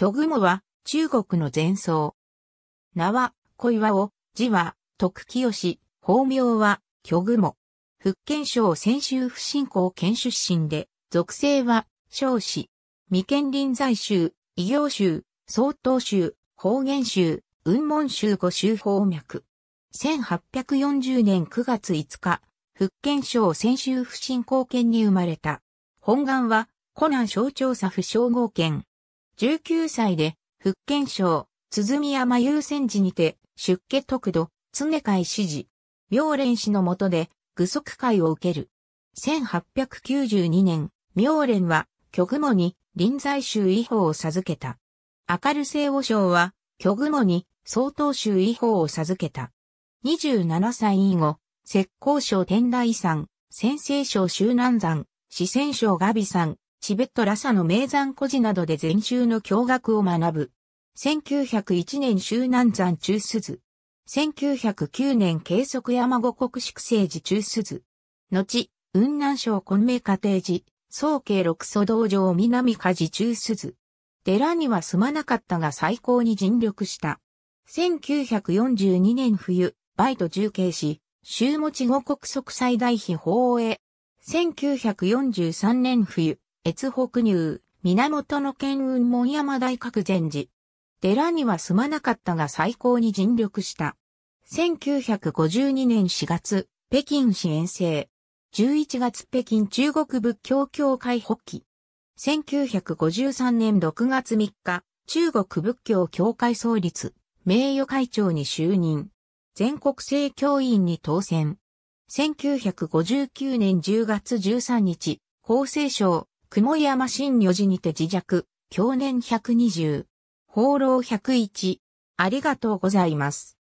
巨雲は中国の前奏。名は小岩を、字は徳清、法名は巨雲。福建省泉州不信興県出身で、属性は少子。未建臨在州、異業州、曹統州、方言州、雲門州五州方脈。1840年9月5日、福建省泉州不信興県に生まれた。本願は、湖南省調査府称号県、19歳で、福建省、鼓山優先寺にて、出家特度、常会支持。妙蓮氏のもとで、具足会を受ける。1892年、妙蓮は、虚雲に、臨済宗違法を授けた。明る聖和尚は、虚雲に、曹洞宗違法を授けた。27歳以後、石膏省天台山、先生省周南山、四川省ガビ山、チベットラサの名山古事などで禅宗の教学を学ぶ。1901年周南山中鈴。1909年計測山五国宿生寺中鈴。後、雲南省昆明家庭寺、総計六祖道場南家寺中鈴。寺には住まなかったが最高に尽力した。1942年冬、バイト重慶し、週持五国即最大秘法へ。1943年冬、越北入、源の剣雲門山大覚禅寺。寺には住まなかったが最高に尽力した。1952年4月、北京市遠征。11月北京中国仏教協会発起。1953年6月3日、中国仏教協会創立、名誉会長に就任。全国政教員に当選。1959年10月13日、厚生省、雲山新女寺にて自弱、去年120。放浪101。ありがとうございます。